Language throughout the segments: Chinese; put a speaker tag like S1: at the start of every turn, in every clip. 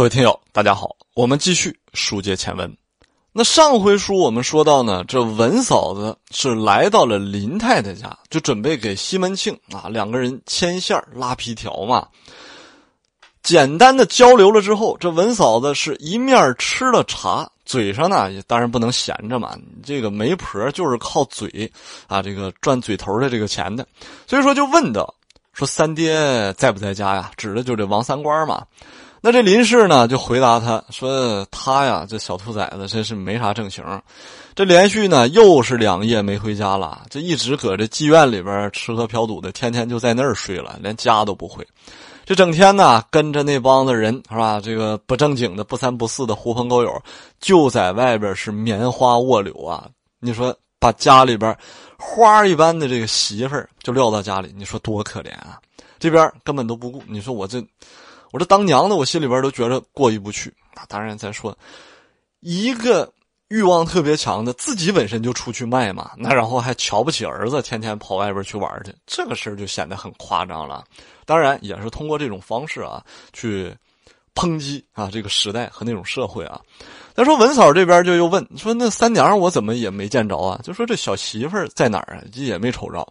S1: 各位听友，大家好，我们继续书接前文。那上回书我们说到呢，这文嫂子是来到了林太太家，就准备给西门庆啊两个人牵线拉皮条嘛。简单的交流了之后，这文嫂子是一面吃了茶，嘴上呢也当然不能闲着嘛。这个媒婆就是靠嘴啊，这个赚嘴头的这个钱的，所以说就问到说三爹在不在家呀？指的就这王三官嘛。那这林氏呢，就回答他说：“他呀，这小兔崽子真是没啥正形，这连续呢又是两夜没回家了，这一直搁这妓院里边吃喝嫖赌的，天天就在那儿睡了，连家都不会。这整天呢跟着那帮子人是吧？这个不正经的、不三不四的狐朋狗友，就在外边是棉花卧柳啊。你说把家里边花一般的这个媳妇儿就撂到家里，你说多可怜啊！这边根本都不顾。你说我这……”我这当娘的，我心里边都觉着过意不去。那当然，再说一个欲望特别强的，自己本身就出去卖嘛，那然后还瞧不起儿子，天天跑外边去玩去，这个事儿就显得很夸张了。当然，也是通过这种方式啊，去抨击啊这个时代和那种社会啊。再说文嫂这边就又问说：“那三娘我怎么也没见着啊？”就说这小媳妇在哪儿啊？也没瞅着。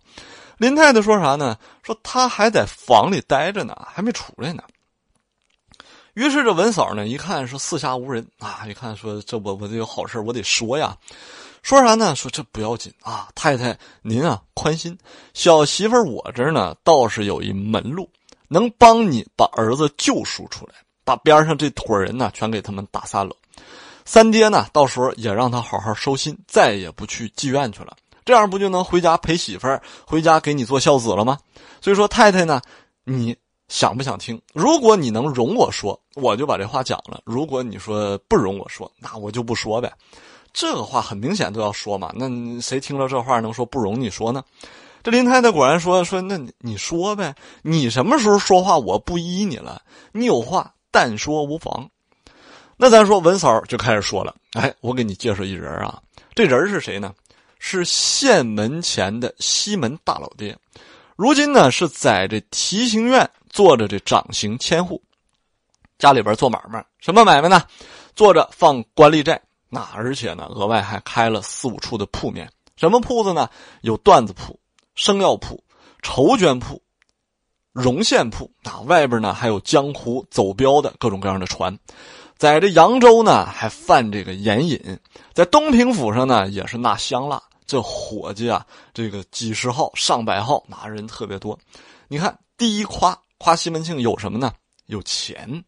S1: 林太太说啥呢？说她还在房里待着呢，还没出来呢。于是这文嫂呢，一看说四下无人啊，一看说这我我得有好事，我得说呀，说啥呢？说这不要紧啊，太太您啊宽心，小媳妇我这呢倒是有一门路，能帮你把儿子救赎出来，把边上这坨人呢全给他们打散了，三爹呢到时候也让他好好收心，再也不去妓院去了，这样不就能回家陪媳妇儿，回家给你做孝子了吗？所以说太太呢，你。想不想听？如果你能容我说，我就把这话讲了；如果你说不容我说，那我就不说呗。这个话很明显都要说嘛。那谁听了这话能说不容你说呢？这林太太果然说：“说那你说呗，你什么时候说话我不依你了？你有话但说无妨。”那咱说文嫂就开始说了：“哎，我给你介绍一人啊，这人是谁呢？是县门前的西门大老爹，如今呢是在这提刑院。”坐着这掌形千户，家里边做买卖，什么买卖呢？坐着放官吏债，那而且呢，额外还开了四五处的铺面，什么铺子呢？有缎子铺、生药铺、绸绢铺、绒线铺，那外边呢还有江湖走镖的各种各样的船，在这扬州呢还犯这个盐瘾；在东平府上呢也是纳香辣。这伙计啊，这个几十号、上百号，拿人特别多。你看第一夸。夸西门庆有什么呢？有钱，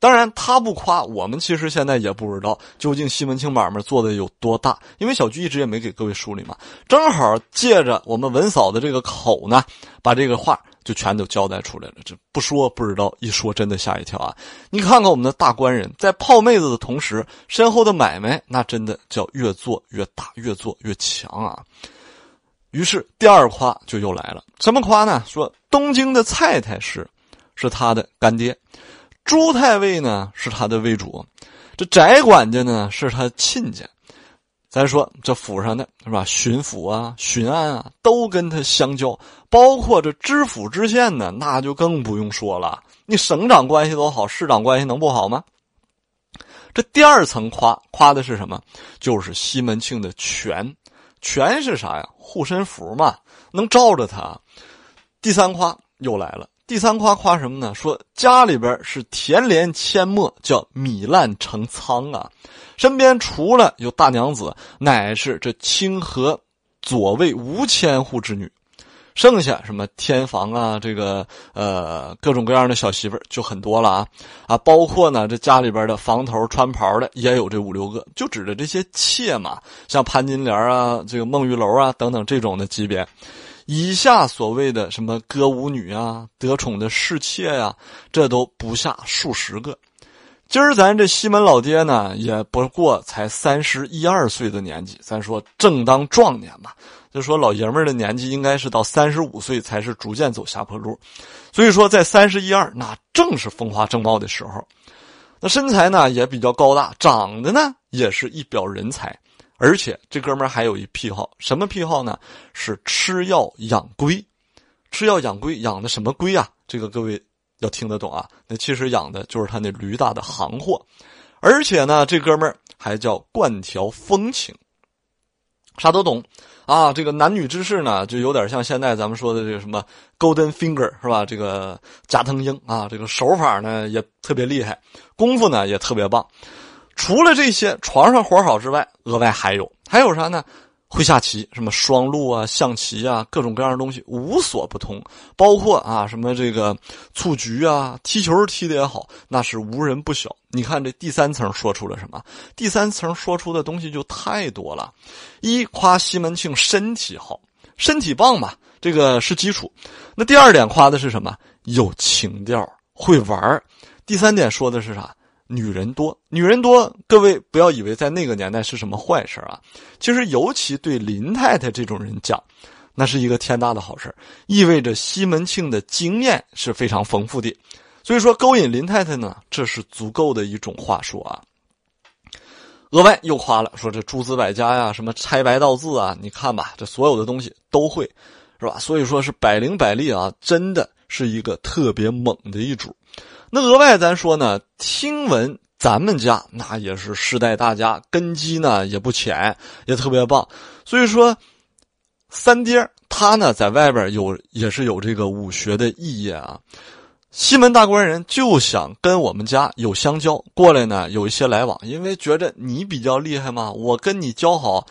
S1: 当然他不夸我们。其实现在也不知道究竟西门庆买卖做的有多大，因为小剧一直也没给各位梳理嘛。正好借着我们文嫂的这个口呢，把这个话就全都交代出来了。这不说不知道，一说真的吓一跳啊！你看看我们的大官人在泡妹子的同时，身后的买卖那真的叫越做越大，越做越强啊。于是第二夸就又来了，什么夸呢？说东京的蔡太师是他的干爹，朱太尉呢是他的为主，这翟管家呢是他亲家。咱说这府上的是吧？巡抚啊、巡安啊，都跟他相交，包括这知府、知县呢，那就更不用说了。你省长关系多好，市长关系能不好吗？这第二层夸夸的是什么？就是西门庆的权。全是啥呀？护身符嘛，能罩着他。第三夸又来了，第三夸夸什么呢？说家里边是田连阡陌，叫米烂成仓啊。身边除了有大娘子，乃是这清河左卫吴千户之女。剩下什么天房啊，这个呃各种各样的小媳妇就很多了啊，啊包括呢这家里边的房头穿袍的也有这五六个，就指着这些妾嘛，像潘金莲啊，这个孟玉楼啊等等这种的级别，以下所谓的什么歌舞女啊、得宠的侍妾呀，这都不下数十个。今儿咱这西门老爹呢，也不过才三十一二岁的年纪，咱说正当壮年吧。就说老爷们的年纪应该是到三十五岁才是逐渐走下坡路，所以说在三十一二那正是风华正茂的时候，那身材呢也比较高大，长得呢也是一表人才，而且这哥们儿还有一癖好，什么癖好呢？是吃药养龟，吃药养龟养的什么龟啊？这个各位要听得懂啊？那其实养的就是他那驴大的行货，而且呢，这哥们儿还叫贯条风情，啥都懂。啊，这个男女之事呢，就有点像现在咱们说的这个什么 Golden Finger 是吧？这个加藤鹰啊，这个手法呢也特别厉害，功夫呢也特别棒。除了这些床上活好之外，额外还有，还有啥呢？会下棋，什么双陆啊、象棋啊，各种各样的东西无所不通，包括啊什么这个蹴鞠啊、踢球踢的也好，那是无人不晓。你看这第三层说出了什么？第三层说出的东西就太多了，一夸西门庆身体好，身体棒嘛，这个是基础。那第二点夸的是什么？有情调，会玩第三点说的是啥？女人多，女人多，各位不要以为在那个年代是什么坏事啊！其实尤其对林太太这种人讲，那是一个天大的好事意味着西门庆的经验是非常丰富的。所以说勾引林太太呢，这是足够的一种话说啊。额外又夸了，说这诸子百家呀，什么拆白道字啊，你看吧，这所有的东西都会，是吧？所以说是百灵百利啊，真的是一个特别猛的一主。那额外，咱说呢，听闻咱们家那也是世代大家，根基呢也不浅，也特别棒。所以说，三爹他呢在外边有也是有这个武学的意业啊。西门大官人就想跟我们家有相交，过来呢有一些来往，因为觉着你比较厉害嘛，我跟你交好，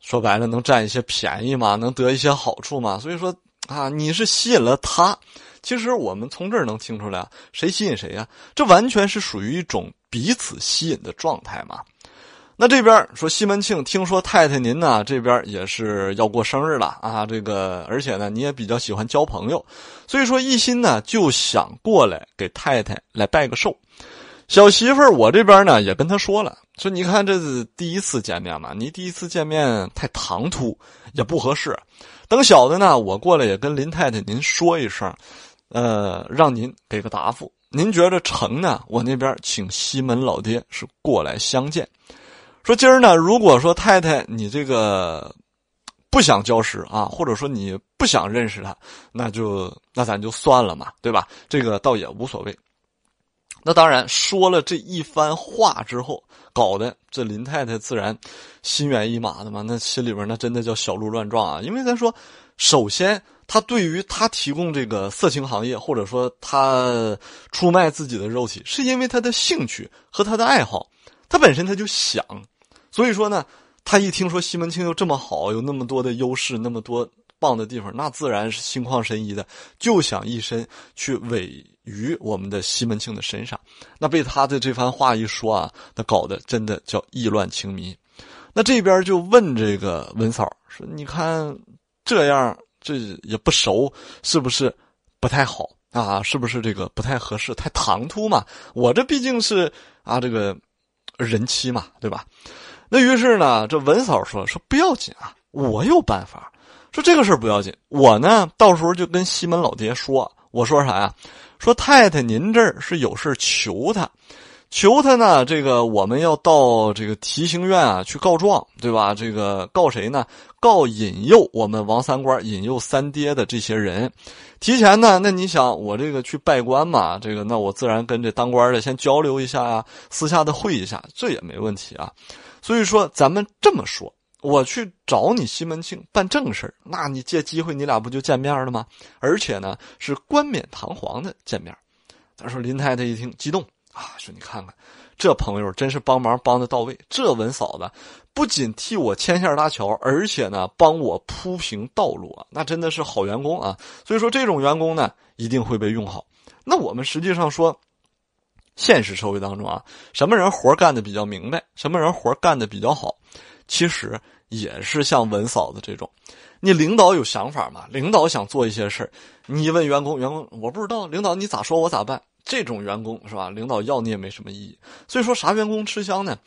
S1: 说白了能占一些便宜嘛，能得一些好处嘛。所以说啊，你是吸引了他。其实我们从这儿能听出来，谁吸引谁呀？这完全是属于一种彼此吸引的状态嘛。那这边说西门庆听说太太您呢这边也是要过生日了啊，这个而且呢你也比较喜欢交朋友，所以说一心呢就想过来给太太来拜个寿。小媳妇儿我这边呢也跟他说了，说你看这第一次见面嘛，你第一次见面太唐突也不合适。等小的呢我过来也跟林太太您说一声。呃，让您给个答复，您觉着成呢？我那边请西门老爹是过来相见，说今儿呢，如果说太太你这个不想交尸啊，或者说你不想认识他，那就那咱就算了嘛，对吧？这个倒也无所谓。那当然，说了这一番话之后，搞得这林太太自然心猿意马的嘛，那心里边那真的叫小鹿乱撞啊，因为咱说，首先。他对于他提供这个色情行业，或者说他出卖自己的肉体，是因为他的兴趣和他的爱好，他本身他就想。所以说呢，他一听说西门庆又这么好，有那么多的优势，那么多棒的地方，那自然是心旷神怡的，就想一身去委于我们的西门庆的身上。那被他的这番话一说啊，那搞得真的叫意乱情迷。那这边就问这个文嫂说：“你看这样。”这也不熟，是不是不太好啊？是不是这个不太合适，太唐突嘛？我这毕竟是啊，这个人妻嘛，对吧？那于是呢，这文嫂说说不要紧啊，我有办法。说这个事儿不要紧，我呢到时候就跟西门老爹说，我说啥呀？说太太您这儿是有事求他。求他呢？这个我们要到这个提刑院啊去告状，对吧？这个告谁呢？告引诱我们王三官引诱三爹的这些人。提前呢？那你想我这个去拜官嘛？这个那我自然跟这当官的先交流一下呀，私下的会一下，这也没问题啊。所以说咱们这么说，我去找你西门庆办正事那你借机会你俩不就见面了吗？而且呢是冠冕堂皇的见面。他说林太太一听激动。啊，说你看看这朋友真是帮忙帮的到位。这文嫂子不仅替我牵线搭桥，而且呢帮我铺平道路啊，那真的是好员工啊。所以说这种员工呢一定会被用好。那我们实际上说，现实社会当中啊，什么人活干的比较明白，什么人活干的比较好，其实也是像文嫂子这种。你领导有想法吗？领导想做一些事你一问员工，员工我不知道，领导你咋说，我咋办？这种员工是吧？领导要你也没什么意义。所以说啥员工吃香呢？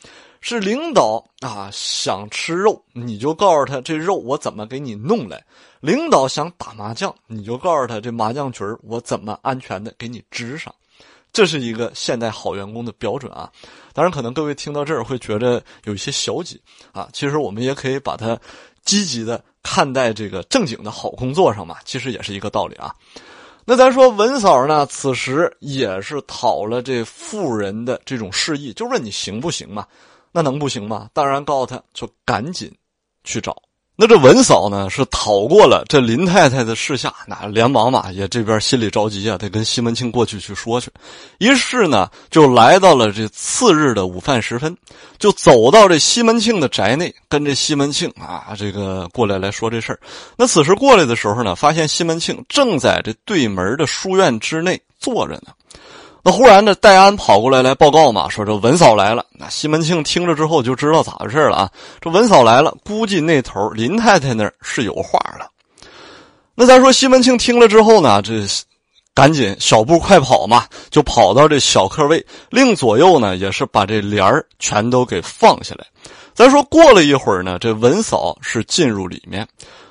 S1: 是领导啊想吃肉，你就告诉他这肉我怎么给你弄来；领导想打麻将，你就告诉他这麻将局儿我怎么安全的给你支上。这是一个现代好员工的标准啊。当然，可能各位听到这儿会觉得有一些小极啊。其实我们也可以把它积极的看待这个正经的好工作上嘛。其实也是一个道理啊。那咱说文嫂呢？此时也是讨了这妇人的这种示意，就问你行不行嘛？那能不行吗？当然，告诉他就赶紧去找。那这文嫂呢是讨过了这林太太的示下，那连忙嘛也这边心里着急啊，得跟西门庆过去去说去。于是呢，就来到了这次日的午饭时分，就走到这西门庆的宅内，跟这西门庆啊这个过来来说这事儿。那此时过来的时候呢，发现西门庆正在这对门的书院之内坐着呢。那忽然呢，戴安跑过来来报告嘛，说这文嫂来了。那西门庆听了之后就知道咋回事了啊！这文嫂来了，估计那头林太太那儿是有话了。那咱说西门庆听了之后呢，这赶紧小步快跑嘛，就跑到这小客位，令左右呢也是把这帘儿全都给放下来。咱说过了一会儿呢，这文嫂是进入里面，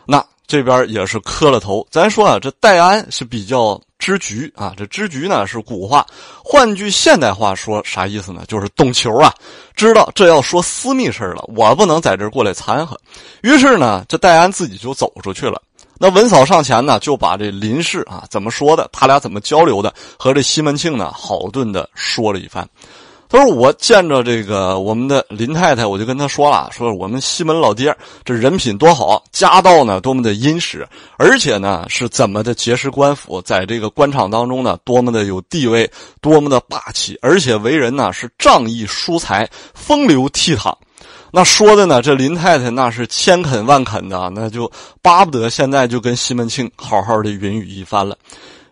S1: 那这边也是磕了头。咱说啊，这戴安是比较。知局啊，这知局呢是古话，换句现代话说啥意思呢？就是懂球啊，知道这要说私密事了，我不能在这过来掺和。于是呢，这戴安自己就走出去了。那文嫂上前呢，就把这林氏啊怎么说的，他俩怎么交流的，和这西门庆呢好顿的说了一番。他说：“我见着这个我们的林太太，我就跟他说了，说我们西门老爹这人品多好，家道呢多么的殷实，而且呢是怎么的结识官府，在这个官场当中呢多么的有地位，多么的霸气，而且为人呢是仗义疏财，风流倜傥。那说的呢，这林太太那是千肯万肯的，那就巴不得现在就跟西门庆好好的云雨一番了。”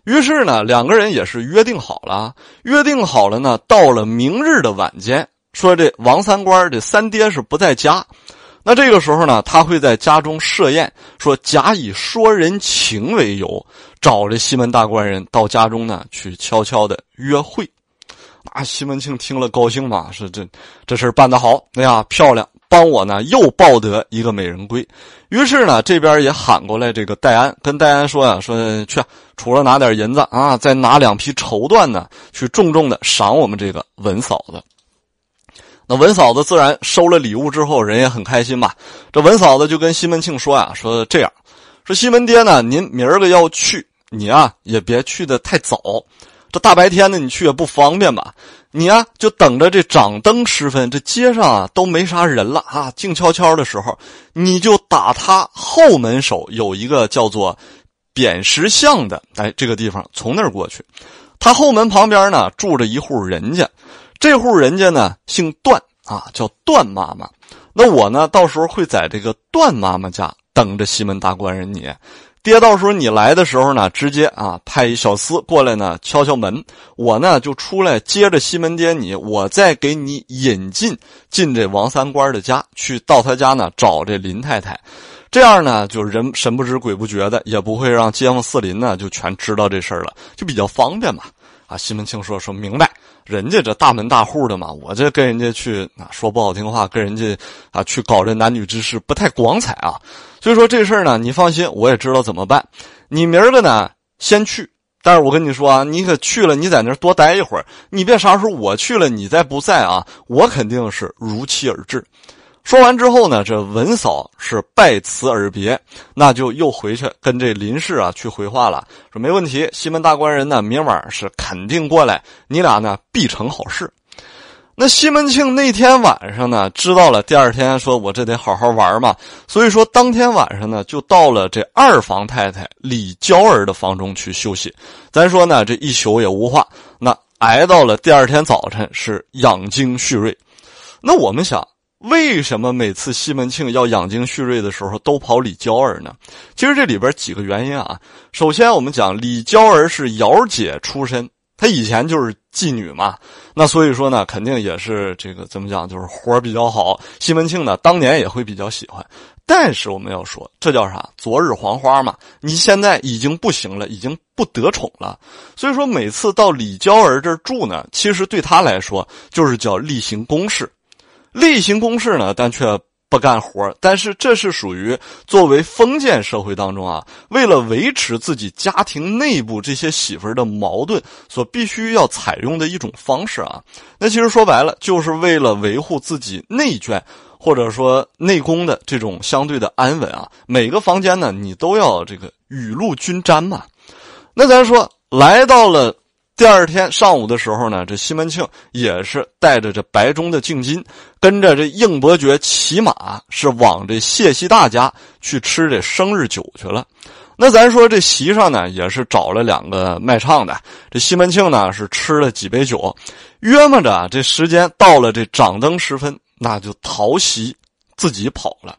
S1: 于是呢，两个人也是约定好了，约定好了呢，到了明日的晚间，说这王三官这三爹是不在家，那这个时候呢，他会在家中设宴，说假以说人情为由，找这西门大官人到家中呢去悄悄的约会，那西门庆听了高兴嘛，说这这事办得好，哎呀漂亮。帮我呢，又抱得一个美人归。于是呢，这边也喊过来这个戴安，跟戴安说呀：“说去，除了拿点银子啊，再拿两匹绸缎呢，去重重的赏我们这个文嫂子。”那文嫂子自然收了礼物之后，人也很开心嘛。这文嫂子就跟西门庆说啊，说这样，说西门爹呢，您明儿个要去，你啊也别去的太早。”这大白天的，你去也不方便吧？你呀，就等着这掌灯时分，这街上啊都没啥人了啊，静悄悄的时候，你就打他后门手有一个叫做扁石巷的，哎，这个地方从那儿过去，他后门旁边呢住着一户人家，这户人家呢姓段啊，叫段妈妈。那我呢，到时候会在这个段妈妈家等着西门大官人你。爹，到时候你来的时候呢，直接啊派一小厮过来呢，敲敲门，我呢就出来接着西门街你，我再给你引进进这王三官的家，去到他家呢找这林太太，这样呢就人神不知鬼不觉的，也不会让街坊四邻呢就全知道这事儿了，就比较方便嘛。啊，西门庆说说明白。人家这大门大户的嘛，我这跟人家去，说不好听话，跟人家啊去搞这男女之事不太光彩啊。所以说这事儿呢，你放心，我也知道怎么办。你明儿个呢先去，但是我跟你说啊，你可去了，你在那儿多待一会儿，你别啥时候我去了你再不在啊，我肯定是如期而至。说完之后呢，这文嫂是拜辞而别，那就又回去跟这林氏啊去回话了，说没问题，西门大官人呢明晚是肯定过来，你俩呢必成好事。那西门庆那天晚上呢知道了，第二天说我这得好好玩嘛，所以说当天晚上呢就到了这二房太太李娇儿的房中去休息。咱说呢这一宿也无话，那挨到了第二天早晨是养精蓄锐。那我们想。为什么每次西门庆要养精蓄锐的时候都跑李娇儿呢？其实这里边几个原因啊。首先，我们讲李娇儿是姚姐出身，她以前就是妓女嘛，那所以说呢，肯定也是这个怎么讲，就是活比较好。西门庆呢，当年也会比较喜欢。但是我们要说，这叫啥？昨日黄花嘛，你现在已经不行了，已经不得宠了。所以说，每次到李娇儿这儿住呢，其实对她来说就是叫例行公事。例行公事呢，但却不干活但是这是属于作为封建社会当中啊，为了维持自己家庭内部这些媳妇儿的矛盾所必须要采用的一种方式啊。那其实说白了，就是为了维护自己内卷或者说内功的这种相对的安稳啊。每个房间呢，你都要这个雨露均沾嘛。那咱说来到了。第二天上午的时候呢，这西门庆也是带着这白中的净金，跟着这应伯爵骑马是往这谢希大家去吃这生日酒去了。那咱说这席上呢，也是找了两个卖唱的。这西门庆呢是吃了几杯酒，约摸着这时间到了这掌灯时分，那就逃席，自己跑了。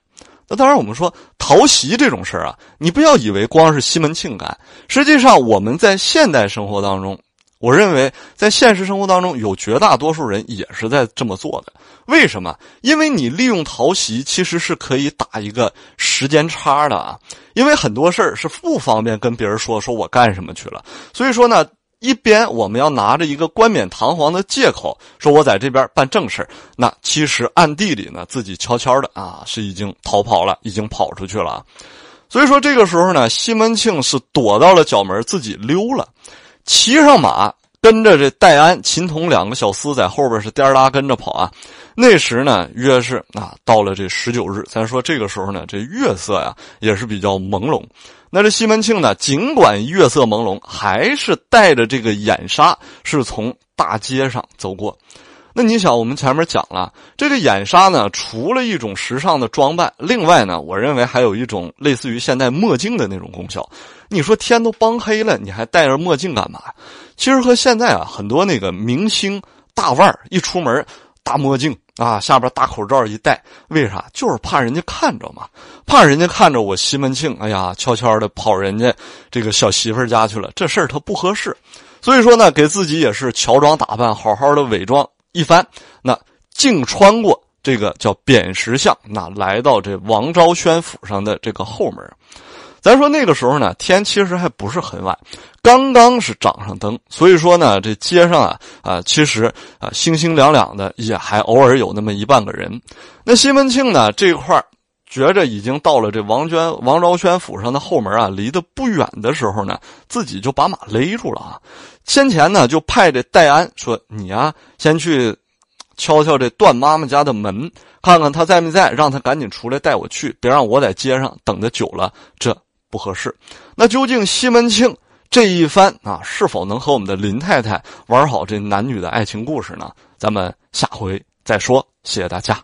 S1: 那当然，我们说逃席这种事啊，你不要以为光是西门庆干，实际上我们在现代生活当中。我认为，在现实生活当中，有绝大多数人也是在这么做的。为什么？因为你利用逃袭其实是可以打一个时间差的啊！因为很多事儿是不方便跟别人说，说我干什么去了。所以说呢，一边我们要拿着一个冠冕堂皇的借口，说我在这边办正事那其实暗地里呢，自己悄悄的啊，是已经逃跑了，已经跑出去了。所以说这个时候呢，西门庆是躲到了角门，自己溜了。骑上马，跟着这戴安、秦童两个小厮在后边是颠儿拉跟着跑啊。那时呢，约是啊，到了这十九日。咱说这个时候呢，这月色呀也是比较朦胧。那这西门庆呢，尽管月色朦胧，还是带着这个眼纱，是从大街上走过。那你想，我们前面讲了这个眼纱呢，除了一种时尚的装扮，另外呢，我认为还有一种类似于现在墨镜的那种功效。你说天都帮黑了，你还戴着墨镜干嘛？其实和现在啊，很多那个明星大腕一出门，大墨镜啊，下边大口罩一戴，为啥？就是怕人家看着嘛，怕人家看着我西门庆。哎呀，悄悄的跑人家这个小媳妇家去了，这事儿他不合适。所以说呢，给自己也是乔装打扮，好好的伪装。一番，那竟穿过这个叫扁石巷，那来到这王昭宣府上的这个后门。咱说那个时候呢，天其实还不是很晚，刚刚是掌上灯，所以说呢，这街上啊啊，其实啊星星亮亮的，也还偶尔有那么一半个人。那西门庆呢这块觉着已经到了这王娟王昭宣府上的后门啊，离得不远的时候呢，自己就把马勒住了啊。先前呢，就派这戴安说：“你呀，先去敲敲这段妈妈家的门，看看她在没在，让她赶紧出来带我去，别让我在街上等的久了，这不合适。”那究竟西门庆这一番啊，是否能和我们的林太太玩好这男女的爱情故事呢？咱们下回再说。谢谢大家。